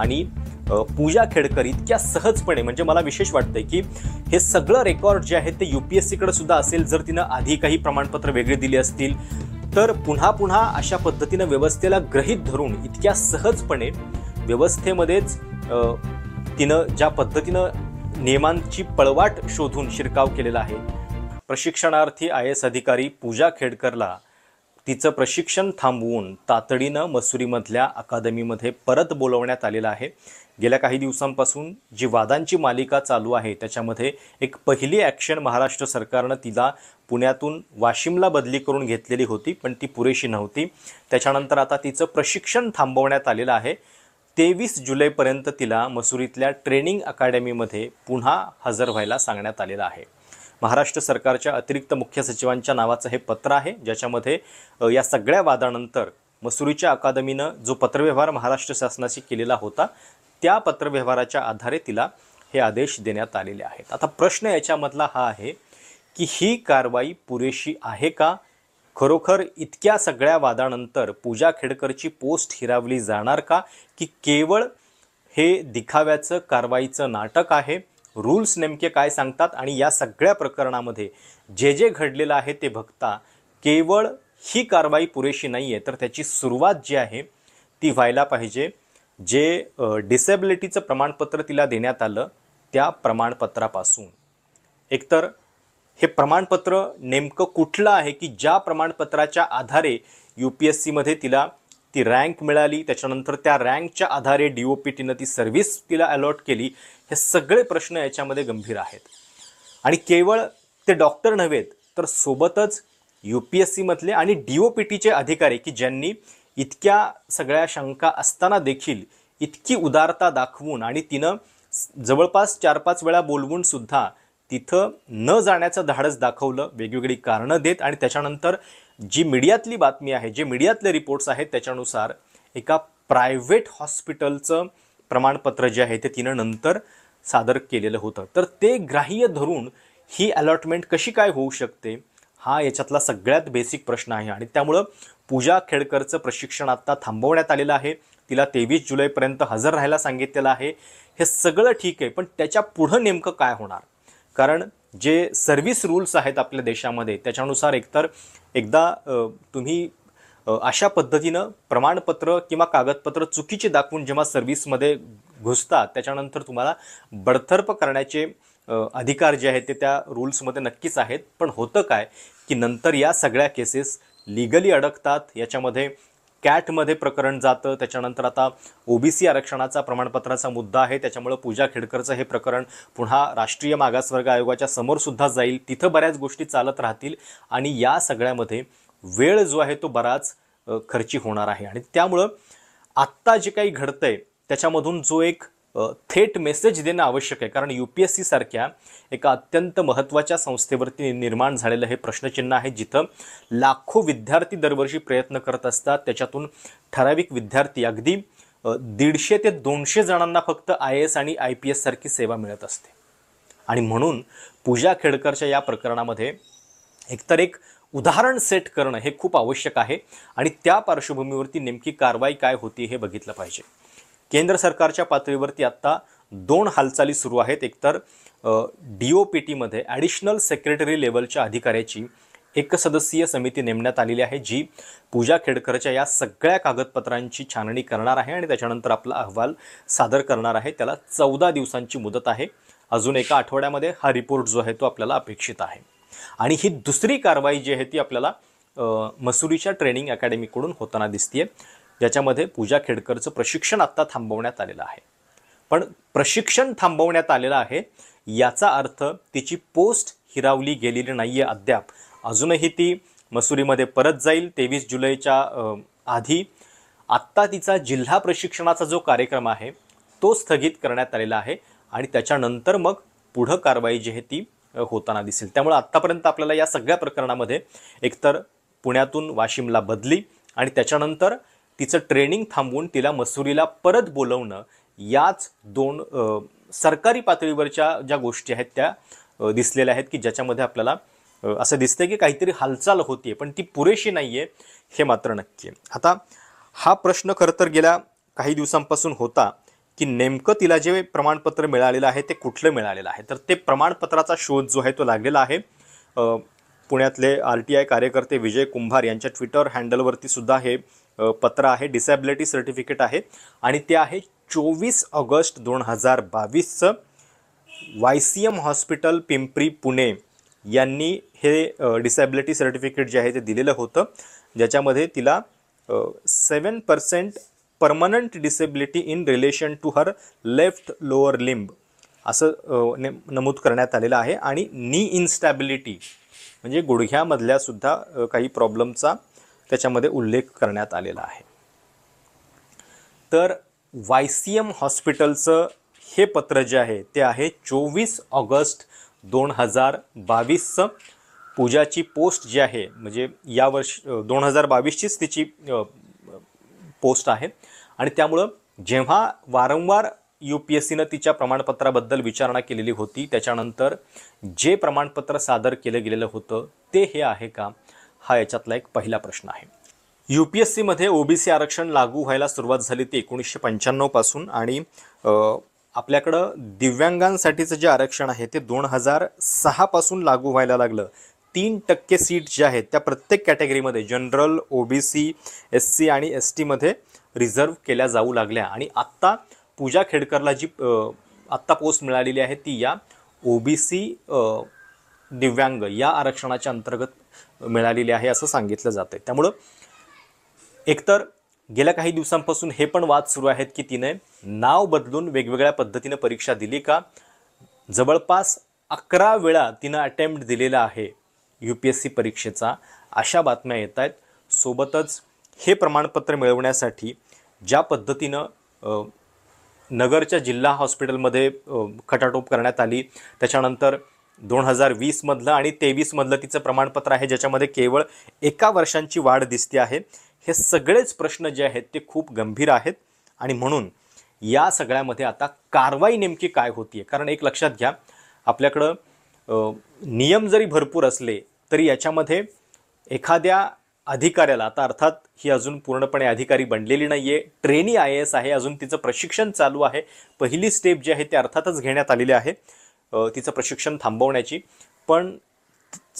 आणि पूजा खेडकर इतक्या सहजपणे म्हणजे मला विशेष वाटतंय की हे सगळं रेकॉर्ड जे आहे ते यू पी एस सीकडे सुद्धा असेल जर तिनं आधी काही प्रमाणपत्र वेगळे दिली असतील तर पुन्हा पुन्हा अशा पद्धतीनं व्यवस्थेला ग्रहित धरून इतक्या सहजपणे व्यवस्थेमध्येच तिनं ज्या पद्धतीनं नियमांची पळवाट शोधून शिरकाव केलेला आहे प्रशिक्षणार्थी आय एस अधिकारी पूजा खेडकरला तिचं प्रशिक्षण थांबवून तातडीनं मसुरीमधल्या अकादमीमध्ये परत बोलवण्यात आलेलं आहे गेल्या काही दिवसांपासून जी वादांची मालिका चालू आहे त्याच्यामध्ये एक पहिली ॲक्शन महाराष्ट्र सरकारनं तिला पुण्यातून वाशिमला बदली करून घेतलेली होती पण ती पुरेशी नव्हती त्याच्यानंतर आता तिचं प्रशिक्षण थांबवण्यात आलेलं आहे तेवीस जुलैपर्यंत तिला मसुरीतल्या ट्रेनिंग अकादमीमध्ये पुन्हा हजर व्हायला सांगण्यात आलेलं आहे महाराष्ट्र सरकारच्या अतिरिक्त मुख्य सचिवांच्या नावाचं हे पत्र आहे ज्याच्यामध्ये या सगळ्या वादानंतर मसुरीच्या अकादमीनं जो पत्रव्यवहार महाराष्ट्र शासनाशी केलेला होता त्या पत्रव्यवहाराच्या आधारे तिला हे आदेश देण्यात आलेले आहेत आता प्रश्न याच्यामधला हा आहे की ही कारवाई पुरेशी आहे का खरोखर इतक्या सगळ्या वादानंतर पूजा खेडकरची पोस्ट हिरावली जाणार का की केवळ हे दिखाव्याचं कारवाईचं नाटक आहे रूल्स नेमके काय सांगतात आणि या सगळ्या प्रकरणामध्ये जे जे घडलेलं आहे ते बघता केवळ ही कारवाई पुरेशी नाही आहे तर त्याची सुरुवात जी आहे ती व्हायला पाहिजे जे डिसेबिलिटीचं प्रमाणपत्र तिला देण्यात आलं त्या प्रमाणपत्रापासून एकतर हे प्रमाणपत्र नेमकं कुठलं आहे की ज्या प्रमाणपत्राच्या आधारे यू पी एस सीमध्ये तिला ती रँक मिळाली त्याच्यानंतर त्या रँकच्या आधारे डी ओ पी टीनं ती सर्व्हिस तिला अलॉट केली हे सगळे प्रश्न याच्यामध्ये गंभीर आहेत आणि केवळ ते डॉक्टर नव्हेत तर सोबतच यू पी एस सीमधले आणि डी ओ पी टीचे अधिकारी की ज्यांनी इतक्या सगळ्या शंका असताना देखील इतकी उदारता दाखवून आणि तिनं जवळपास चार पाच वेळा बोलवून सुद्धा तिथं न जाण्याचं धाडस दाखवलं वेगवेगळी कारणं देत आणि त्याच्यानंतर जी मीडियातली बातमी आहे जे मीडियातले रिपोर्ट्स आहेत त्याच्यानुसार एका प्रायव्हेट हॉस्पिटलचं प्रमाणपत्र जे आहे ते तिनं नंतर सादर केलेलं होतं तर ते ग्राह्य धरून ही अलॉटमेंट कशी काय होऊ शकते हा याच्यातला सगळ्यात बेसिक प्रश्न आहे आणि त्यामुळं पूजा खेडकरचं प्रशिक्षण आत्ता थांबवण्यात आलेलं आहे तिला तेवीस जुलैपर्यंत हजर राहायला सांगितलेलं आहे हे सगळं ठीक आहे पण त्याच्या पुढं नेमकं काय होणार कारण जे सर्व्हिस रूल्स आहेत आपल्या देशामध्ये त्याच्यानुसार एकतर एकदा तुम्ही अशा पद्धतीनं प्रमाणपत्र किंवा कागदपत्र चुकीची दाखवून जेव्हा सर्व्हिसमध्ये घुसतात त्याच्यानंतर तुम्हाला बडथर्प करण्याचे अधिकार जे आहेत ते त्या रूल्समध्ये नक्कीच आहेत पण होतं काय की नंतर या सगळ्या केसेस लिगली अडकतात याच्यामध्ये कॅटमध्ये प्रकरण जातं त्याच्यानंतर आता ओबीसी आरक्षणाचा प्रमाणपत्राचा मुद्दा आहे त्याच्यामुळं पूजा खेडकरचं हे प्रकरण पुन्हा राष्ट्रीय मागासवर्ग आयोगाच्या समोरसुद्धा जाईल तिथं बऱ्याच गोष्टी चालत राहतील आणि या सगळ्यामध्ये वेळ जो आहे तो बराच खर्ची होणार आहे आणि त्यामुळं आत्ता जे काही घडतंय त्याच्यामधून जो एक थेट मेसेज देणं आवश्यक आहे कारण यू पी एस सारख्या एका अत्यंत महत्त्वाच्या संस्थेवरती निर्माण झालेलं हे प्रश्नचिन्ह आहे जिथं लाखो विद्यार्थी दरवर्षी प्रयत्न करत असतात त्याच्यातून ठराविक विद्यार्थी अगदी दीडशे ते दोनशे जणांना फक्त आय एस आणि आय पी एस सारखी सेवा मिळत असते आणि म्हणून पूजा खेडकरच्या या प्रकरणामध्ये एकतर एक उदाहरण सेट करणं हे खूप आवश्यक आहे आणि त्या पार्श्वभूमीवरती नेमकी कारवाई काय होती हे बघितलं पाहिजे केंद्र सरकारच्या पातळीवरती आत्ता दोन हालचाली सुरू आहेत एकतर डी ओ पी टीमध्ये ॲडिशनल सेक्रेटरी लेवलच्या अधिकाऱ्याची एक सदस्यीय समिती नेमण्यात आलेली आहे जी पूजा खेडकरच्या या सगळ्या कागदपत्रांची छाननी करणार आहे आणि त्याच्यानंतर आपला अहवाल सादर करणार आहे त्याला चौदा दिवसांची मुदत आहे अजून एका आठवड्यामध्ये हा रिपोर्ट जो आहे तो आपल्याला अपेक्षित आहे आणि ही दुसरी कारवाई जी आहे ती आपल्याला मसुरीच्या ट्रेनिंग अकॅडमीकडून होताना दिसते ज्याच्यामध्ये पूजा खेडकरचं प्रशिक्षण आत्ता थांबवण्यात आलेलं आहे पण प्रशिक्षण थांबवण्यात आलेलं आहे याचा अर्थ तिची पोस्ट हिरावली गेलेली नाही आहे अद्याप अजूनही ती मसुरीमध्ये परत जाईल तेवीस जुलैच्या आधी आत्ता तिचा जिल्हा प्रशिक्षणाचा जो कार्यक्रम आहे तो स्थगित करण्यात आलेला आहे आणि त्याच्यानंतर मग पुढं कारवाई जी आहे ती होताना दिसेल त्यामुळे आत्तापर्यंत आपल्याला या सगळ्या प्रकरणामध्ये एकतर पुण्यातून वाशिमला बदली आणि त्याच्यानंतर तिचं ट्रेनिंग थांबवून तिला मसुरीला परत बोलवणं याच दोन सरकारी पातळीवरच्या ज्या गोष्टी आहेत त्या दिसलेल्या आहेत की ज्याच्यामध्ये आपल्याला असं दिसतं की काहीतरी हालचाल होती पण ती पुरेशी नाही आहे हे मात्र नक्की आता हा प्रश्न खरं तर गेल्या काही दिवसांपासून होता की नेमकं तिला जे प्रमाणपत्र मिळालेलं आहे ते कुठलं मिळालेलं आहे तर ते प्रमाणपत्राचा शोध जो आहे तो लागलेला आहे पुण्यातले आर टी आय कार्यकर्ते विजय कुंभार यांच्या ट्विटर हँडलवरती सुद्धा हे पत्र आहे डिसॅबिलिटी सर्टिफिकेट आहे आणि ते आहे चोवीस ऑगस्ट दोन हजार बावीसचं Y C M hospital Pimpri Pune यांनी हे डिसॅबिलिटी सर्टिफिकेट जे आहे ते दिलेलं होतं ज्याच्यामध्ये तिला seven percent permanent disability in relation to her left lower limb असं ने नमूद करण्यात आलेलं आहे आणि नी इन्स्टॅबिलिटी म्हणजे गुडघ्यामधल्यासुद्धा काही प्रॉब्लेमचा त्याच्यामध्ये उल्लेख करण्यात आलेला आहे तर वाय सी एम हॉस्पिटलचं हे पत्र जे आहे ते आहे चोवीस ऑगस्ट दोन हजार बावीसचं पूजाची पोस्ट जी आहे म्हणजे या वर्ष दोन हजार बावीसचीच तिची पोस्ट आहे आणि त्यामुळं जेव्हा वारंवार यू पी एस सीनं तिच्या प्रमाणपत्राबद्दल विचारणा केलेली होती त्याच्यानंतर जे प्रमाणपत्र सादर केलं गेलेलं होतं ते हे आहे का हा याच्यातला एक पहिला प्रश्न आहे यू पी एस सीमध्ये ओबीसी आरक्षण लागू व्हायला सुरुवात झाली ती एकोणीसशे पंच्याण्णवपासून आणि आपल्याकडं दिव्यांगांसाठीचं जे आरक्षण आहे ते दोन हजार सहापासून लागू व्हायला लागलं तीन टक्के सीट ज्या आहेत त्या प्रत्येक कॅटेगरीमध्ये general O B C S C आणि एस टीमध्ये रिझर्व केल्या जाऊ लागल्या आणि आत्ता पूजा खेडकरला जी आत्ता पोस्ट मिळालेली आहे ती या सी दिव्यांग या आरक्षणाच्या अंतर्गत मिळालेली आहे असं सांगितलं जातं आहे त्यामुळं एकतर गेल्या काही दिवसांपासून हे पण वाद सुरू आहेत की तिने नाव बदलून वेगवेगळ्या पद्धतीनं परीक्षा दिली का जवळपास अकरा वेळा तिनं अटेम्प्ट दिलेला आहे यू पी एस सी परीक्षेचा अशा बातम्या येत आहेत सोबतच हे प्रमाणपत्र मिळवण्यासाठी ज्या पद्धतीनं नगरच्या जिल्हा हॉस्पिटलमध्ये खटाटोप करण्यात आली त्याच्यानंतर दोन हजार वीसमधलं आणि तेवीसमधलं तिचं प्रमाणपत्र आहे ज्याच्यामध्ये केवळ एका वर्षांची वाढ दिसते आहे हे सगळेच प्रश्न जे आहेत ते खूप गंभीर आहेत आणि म्हणून या सगळ्यामध्ये आता कारवाई नेमकी काय होती कारण एक लक्षात घ्या आपल्याकडं नियम जरी भरपूर असले तरी याच्यामध्ये एखाद्या अधिकाऱ्याला आता अर्थात ही अजून पूर्णपणे अधिकारी बनलेली नाही आहे ट्रेनी आय एस आहे अजून तिचं प्रशिक्षण चालू आहे पहिली स्टेप जी आहे ते अर्थातच घेण्यात आलेली आहे तिचं प्रशिक्षण थांबवण्याची पण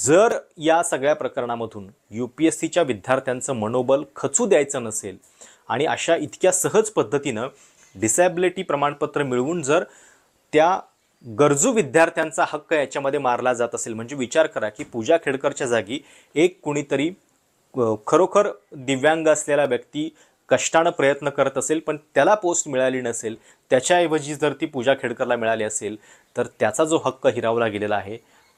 जर या सगळ्या प्रकरणामधून यू पी एस सीच्या विद्यार्थ्यांचं मनोबल खचू द्यायचं नसेल आणि अशा इतक्या सहज पद्धतीनं डिसॅबिलिटी प्रमाणपत्र मिळवून जर त्या गरजू विद्यार्थ्यांचा हक्क याच्यामध्ये मारला जात असेल म्हणजे विचार करा की पूजा खेडकरच्या जागी एक कुणीतरी खरोखर दिव्यांग असलेला व्यक्ती कष्टानं प्रयत्न करत असेल पण त्याला पोस्ट मिळाली नसेल त्याच्याऐवजी जर ती पूजा खेडकरला मिळाली असेल तर त्याचा जो हक्क हिरावला गेलेला आहे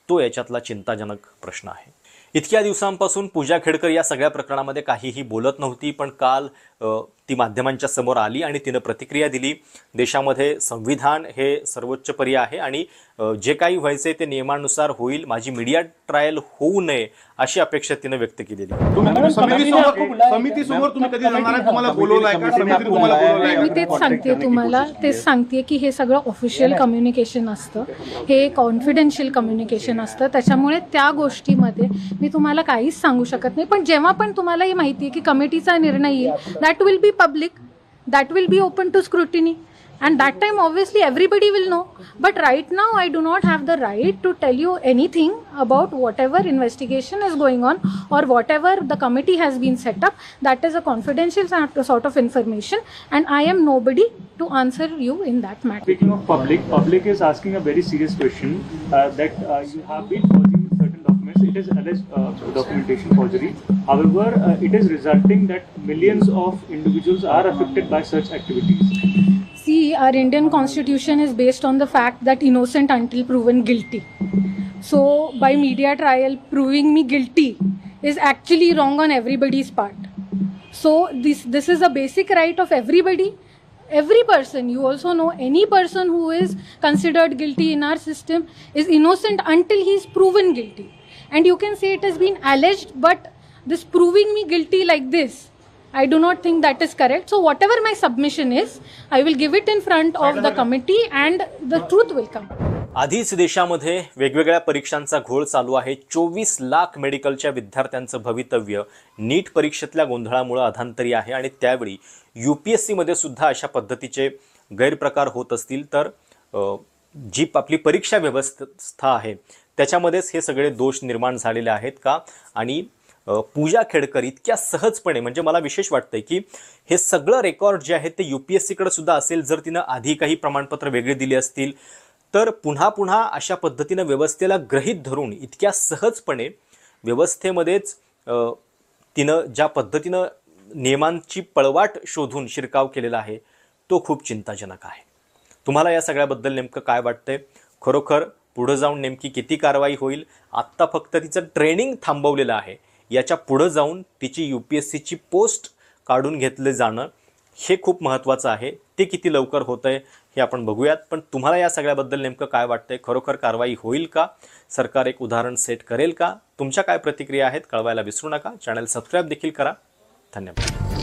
तो याच्यातला चिंताजनक प्रश्न आहे इतक्या दिवसांपासून पूजा खेडकर या सगळ्या प्रकरणामध्ये काहीही बोलत नव्हती पण काल ती माध्यमांच्या समोर आली आणि तिनं प्रतिक्रिया दिली देशामध्ये संविधान हे सर्वोच्च पर्याय आहे आणि जे काही व्हायचे ते नियमानुसार होईल माझी मीडिया ट्रायल होऊ नये अशी अपेक्षा तिनं व्यक्त केलेली मी तेच सांगते तुम्हाला तेच सांगते की हे सगळं ऑफिशियल कम्युनिकेशन असतं हे कॉन्फिडेन्शियल कम्युनिकेशन असतं त्याच्यामुळे त्या गोष्टीमध्ये मी तुम्हाला काहीच सांगू शकत नाही पण जेव्हा पण तुम्हाला ही माहिती आहे की कमिटीचा निर्णय येईल that will be public that will be open to scrutiny and that time obviously everybody will know but right now i do not have the right to tell you anything about whatever investigation is going on or whatever the committee has been set up that is a confidential sort of information and i am nobody to answer you in that matter speaking of public public is asking a very serious question uh, that uh, you have been instance, it is alleged uh, documentation forgery. However, uh, it is resulting that millions of individuals are affected by such activities. See, our Indian constitution is based on the fact that innocent until proven guilty. So, by media trial, proving me guilty is actually wrong on everybody's part. So, this, this is a basic right of everybody every person you also know any person who is considered guilty in our system is innocent until he is proven guilty and you can say it has been alleged, but this proving me guilty like this, I do not think that is correct. So whatever my submission is, I will give it in front of the committee and the truth will come. आधीच देशामध्ये वेगवेगळ्या परीक्षांचा घोळ चालू आहे चोवीस लाख मेडिकलच्या विद्यार्थ्यांचं भवितव्य नीट परीक्षेतल्या गोंधळामुळे अधांतरी आहे आणि त्यावेळी यू पी एस सीमध्ये सुद्धा अशा पद्धतीचे गैरप्रकार होत असतील तर जी आपली परीक्षा व्यवस्था आहे त्याच्यामध्येच हे सगळे दोष निर्माण झालेले आहेत का आणि पूजा खेडकर इतक्या सहजपणे म्हणजे मला विशेष वाटतंय की हे सगळं रेकॉर्ड जे आहे ते यू पी एस सीकडे सुद्धा असेल जर तिनं आधी काही प्रमाणपत्र वेगळे दिली असतील तर पुन्हा पुन्हा अशा पद्धतीनं व्यवस्थेला ग्रहित धरून इतक्या सहजपणे व्यवस्थेमध्येच तिनं ज्या पद्धतीनं नियमांची पळवाट शोधून शिरकाव केलेला आहे तो खूप चिंताजनक आहे तुम्हाला या सगळ्याबद्दल नेमकं काय वाटतंय खरोखर पुढं जाऊन नेमकी किती कारवाई होईल आत्ता फक्त तिचं ट्रेनिंग थांबवलेलं आहे याच्या पुढं जाऊन तिची यू पी एस सीची पोस्ट काढून घेतले जाणं हे खूप महत्त्वाचं आहे ते किती लवकर होतं आहे हे आपण बघूयात पण तुम्हाला या सगळ्याबद्दल नेमकं काय वाटतंय खरोखर कारवाई होईल का सरकार एक उदाहरण सेट करेल का तुमच्या काय प्रतिक्रिया आहेत कळवायला विसरू नका चॅनल सबस्क्राईब देखील करा धन्यवाद